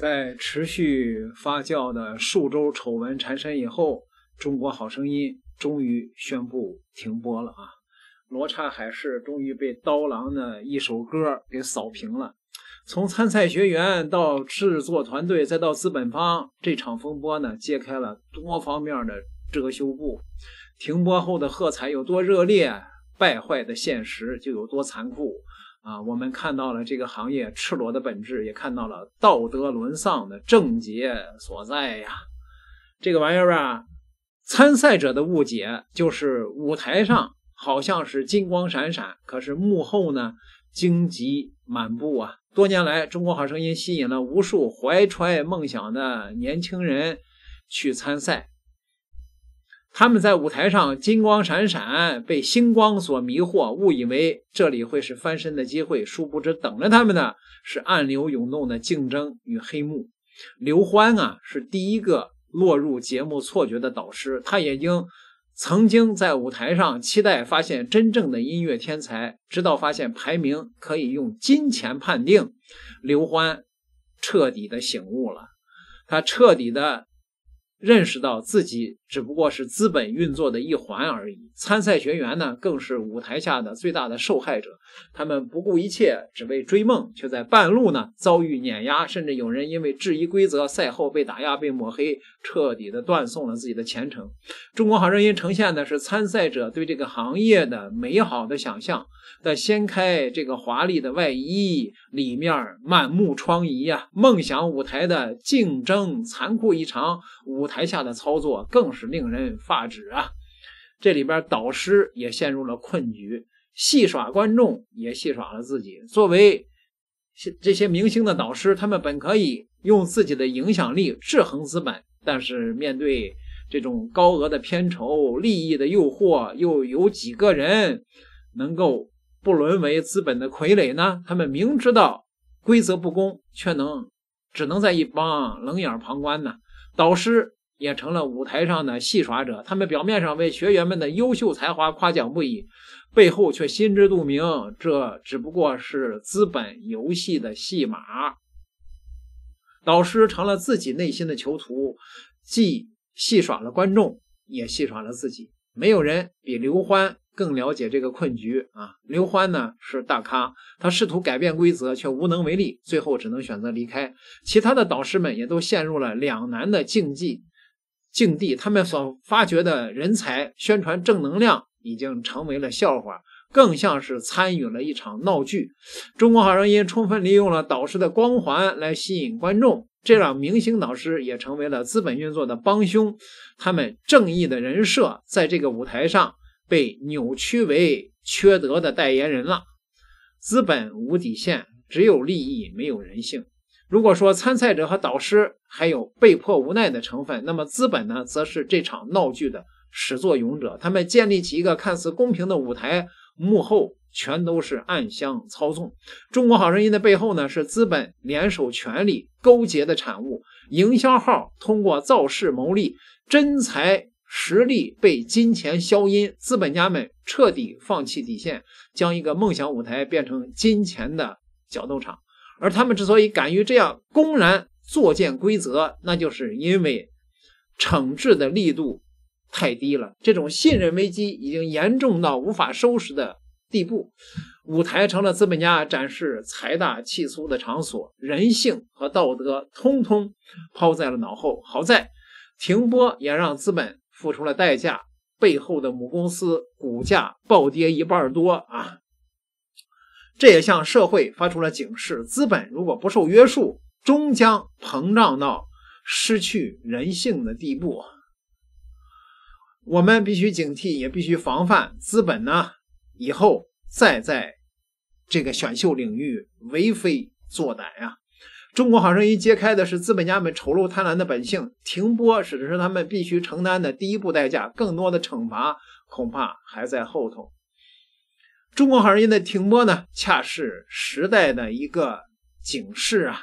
在持续发酵的数周丑闻缠身以后，中国好声音终于宣布停播了啊！罗刹海市终于被刀郎的一首歌给扫平了。从参赛学员到制作团队，再到资本方，这场风波呢，揭开了多方面的遮羞布。停播后的喝彩有多热烈，败坏的现实就有多残酷。啊，我们看到了这个行业赤裸的本质，也看到了道德沦丧的症结所在呀。这个玩意儿吧，参赛者的误解就是舞台上好像是金光闪闪，可是幕后呢荆棘满布啊。多年来，《中国好声音》吸引了无数怀揣梦想的年轻人去参赛。他们在舞台上金光闪闪，被星光所迷惑，误以为这里会是翻身的机会，殊不知等着他们的是暗流涌动的竞争与黑幕。刘欢啊，是第一个落入节目错觉的导师。他已经曾经在舞台上期待发现真正的音乐天才，直到发现排名可以用金钱判定，刘欢彻底的醒悟了，他彻底的认识到自己。只不过是资本运作的一环而已。参赛学员呢，更是舞台下的最大的受害者。他们不顾一切，只为追梦，却在半路呢遭遇碾压，甚至有人因为质疑规则，赛后被打压、被抹黑，彻底的断送了自己的前程。中国好声音呈现的是参赛者对这个行业的美好的想象，但掀开这个华丽的外衣，里面满目疮痍呀！梦想舞台的竞争残酷异常，舞台下的操作更是。是令人发指啊！这里边导师也陷入了困局，戏耍观众也戏耍了自己。作为这些明星的导师，他们本可以用自己的影响力制衡资本，但是面对这种高额的片酬、利益的诱惑，又有几个人能够不沦为资本的傀儡呢？他们明知道规则不公，却能只能在一帮冷眼旁观呢？导师。也成了舞台上的戏耍者，他们表面上为学员们的优秀才华夸奖不已，背后却心知肚明，这只不过是资本游戏的戏码。导师成了自己内心的囚徒，既戏耍了观众，也戏耍了自己。没有人比刘欢更了解这个困局啊！刘欢呢是大咖，他试图改变规则，却无能为力，最后只能选择离开。其他的导师们也都陷入了两难的境地。境地，他们所发掘的人才、宣传正能量，已经成为了笑话，更像是参与了一场闹剧。中国好声音充分利用了导师的光环来吸引观众，这让明星导师也成为了资本运作的帮凶。他们正义的人设在这个舞台上被扭曲为缺德的代言人了。资本无底线，只有利益，没有人性。如果说参赛者和导师还有被迫无奈的成分，那么资本呢，则是这场闹剧的始作俑者。他们建立起一个看似公平的舞台，幕后全都是暗箱操纵。《中国好声音》的背后呢，是资本联手权力勾结的产物。营销号通过造势牟利，真才实力被金钱消音，资本家们彻底放弃底线，将一个梦想舞台变成金钱的角斗场。而他们之所以敢于这样公然作践规则，那就是因为惩治的力度太低了。这种信任危机已经严重到无法收拾的地步，舞台成了资本家展示财大气粗的场所，人性和道德通通抛在了脑后。好在停播也让资本付出了代价，背后的母公司股价暴跌一半多啊。这也向社会发出了警示：资本如果不受约束，终将膨胀到失去人性的地步。我们必须警惕，也必须防范资本呢以后再在这个选秀领域为非作歹呀！《中国好声音》揭开的是资本家们丑陋贪婪的本性，停播只是他们必须承担的第一步代价，更多的惩罚恐怕还在后头。中国好声音的停播呢，恰是时代的一个警示啊！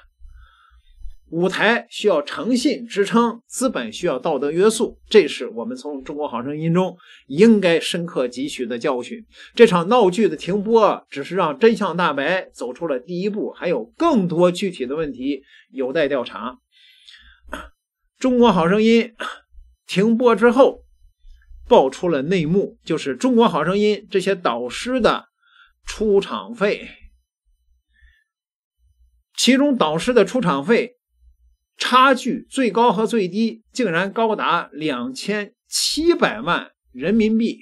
舞台需要诚信支撑，资本需要道德约束，这是我们从中国好声音中应该深刻汲取的教训。这场闹剧的停播，只是让真相大白走出了第一步，还有更多具体的问题有待调查。中国好声音停播之后。爆出了内幕，就是《中国好声音》这些导师的出场费，其中导师的出场费差距最高和最低竟然高达两千七百万人民币。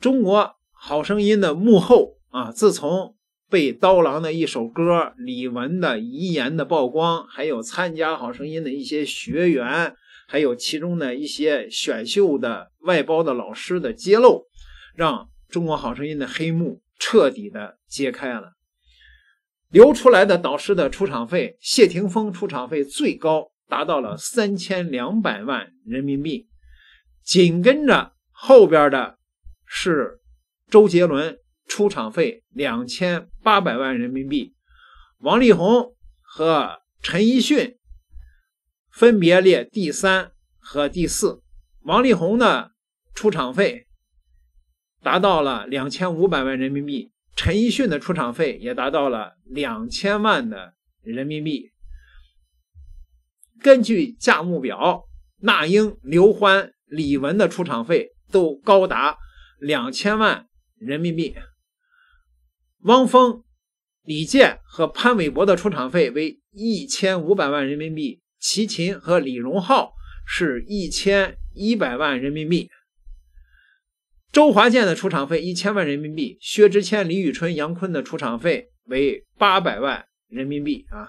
《中国好声音》的幕后啊，自从被刀郎的一首歌、李玟的遗言的曝光，还有参加《好声音》的一些学员。还有其中的一些选秀的外包的老师的揭露，让《中国好声音》的黑幕彻底的揭开了。流出来的导师的出场费，谢霆锋出场费最高达到了三千两百万人民币，紧跟着后边的，是周杰伦出场费两千八百万人民币，王力宏和陈奕迅。分别列第三和第四，王力宏的出场费达到了两千五百万人民币，陈奕迅的出场费也达到了两千万的人民币。根据价目表，那英、刘欢、李玟的出场费都高达两千万人民币。汪峰、李健和潘玮柏的出场费为一千五百万人民币。齐秦和李荣浩是一千一百万人民币，周华健的出场费一千万人民币，薛之谦、李宇春、杨坤的出场费为八百万人民币啊。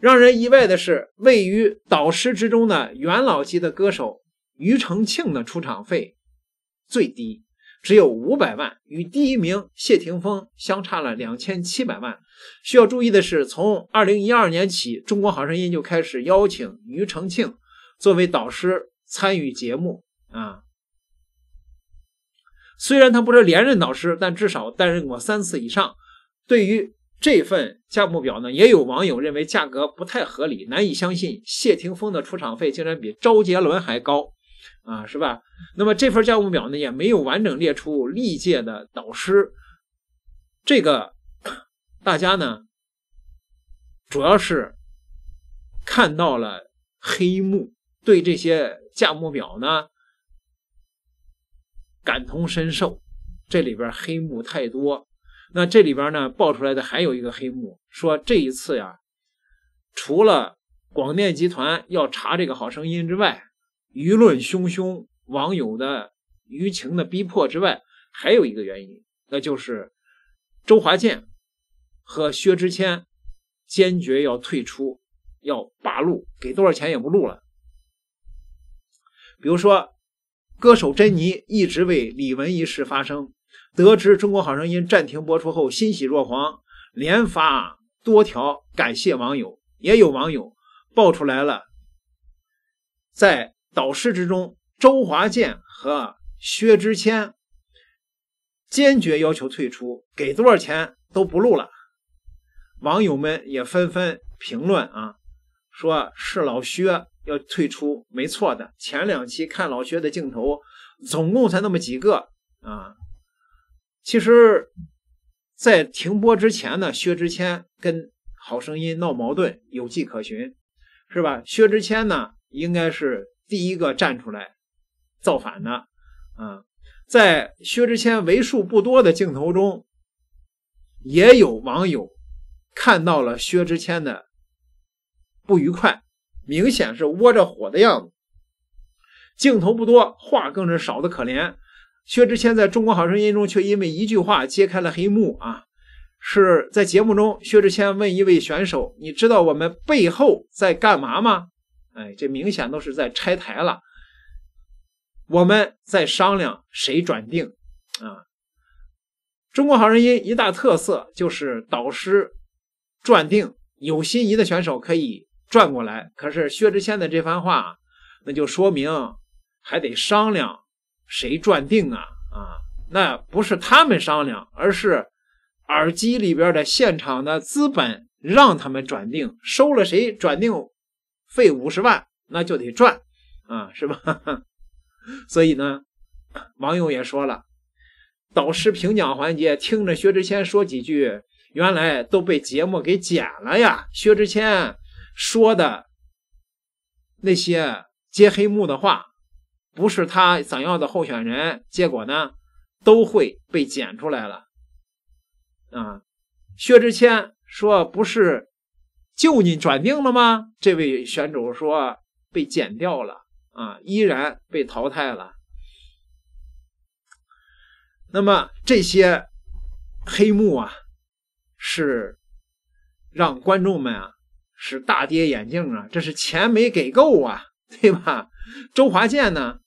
让人意外的是，位于导师之中的元老级的歌手庾澄庆的出场费最低只有五百万，与第一名谢霆锋相差了两千七百万。需要注意的是，从二零一二年起，《中国好声音》就开始邀请庾澄庆作为导师参与节目啊。虽然他不是连任导师，但至少担任过三次以上。对于这份价目表呢，也有网友认为价格不太合理，难以相信。谢霆锋的出场费竟然比周杰伦还高啊，是吧？那么这份价目表呢，也没有完整列出历届的导师这个。大家呢，主要是看到了黑幕，对这些价目表呢感同身受。这里边黑幕太多，那这里边呢爆出来的还有一个黑幕，说这一次呀，除了广电集团要查这个《好声音》之外，舆论汹汹，网友的舆情的逼迫之外，还有一个原因，那就是周华健。和薛之谦坚决要退出，要罢录，给多少钱也不录了。比如说，歌手珍妮一直为李玟一事发声，得知《中国好声音》暂停播出后欣喜若狂，连发多条感谢网友。也有网友爆出来了，在导师之中，周华健和薛之谦坚决要求退出，给多少钱都不录了。网友们也纷纷评论啊，说是老薛要退出，没错的。前两期看老薛的镜头，总共才那么几个啊。其实，在停播之前呢，薛之谦跟好声音闹矛盾有迹可循，是吧？薛之谦呢，应该是第一个站出来造反的啊。在薛之谦为数不多的镜头中，也有网友。看到了薛之谦的不愉快，明显是窝着火的样子。镜头不多，话更是少的可怜。薛之谦在中国好声音中却因为一句话揭开了黑幕啊！是在节目中，薛之谦问一位选手：“你知道我们背后在干嘛吗？”哎，这明显都是在拆台了。我们在商量谁转定啊！中国好声音一大特色就是导师。转定有心仪的选手可以转过来，可是薛之谦的这番话，那就说明还得商量谁转定啊啊！那不是他们商量，而是耳机里边的现场的资本让他们转定，收了谁转定费五十万，那就得赚啊，是吧？所以呢，网友也说了，导师评奖环节听着薛之谦说几句。原来都被节目给剪了呀！薛之谦说的那些揭黑幕的话，不是他想要的候选人，结果呢，都会被剪出来了。啊，薛之谦说不是就你转定了吗？这位选手说被剪掉了，啊，依然被淘汰了。那么这些黑幕啊。是让观众们啊是大跌眼镜啊，这是钱没给够啊，对吧？周华健呢？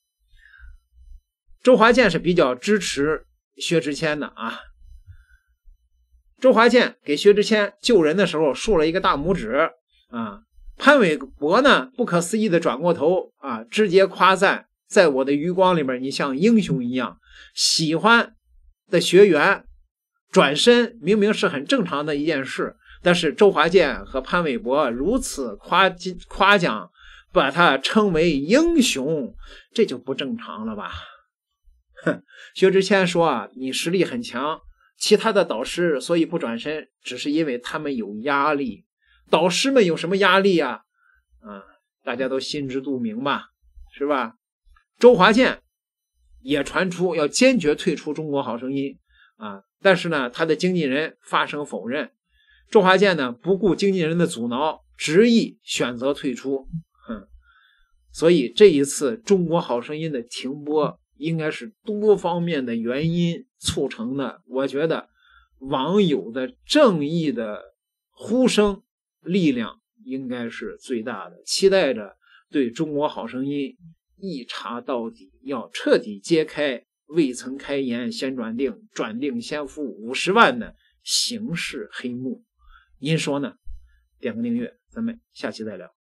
周华健是比较支持薛之谦的啊。周华健给薛之谦救人的时候竖了一个大拇指啊。潘玮柏呢？不可思议的转过头啊，直接夸赞，在我的余光里面你像英雄一样喜欢的学员。转身明明是很正常的一件事，但是周华健和潘玮柏如此夸奖、夸奖，把他称为英雄，这就不正常了吧？哼，薛之谦说啊，你实力很强，其他的导师所以不转身，只是因为他们有压力。导师们有什么压力呀？啊，大家都心知肚明吧，是吧？周华健也传出要坚决退出《中国好声音》啊。但是呢，他的经纪人发声否认，周华健呢不顾经纪人的阻挠，执意选择退出。嗯，所以这一次《中国好声音》的停播应该是多方面的原因促成的。我觉得网友的正义的呼声力量应该是最大的，期待着对中国好声音一查到底，要彻底揭开。未曾开言，先转定；转定先付五十万的刑事黑幕，您说呢？点个订阅，咱们下期再聊。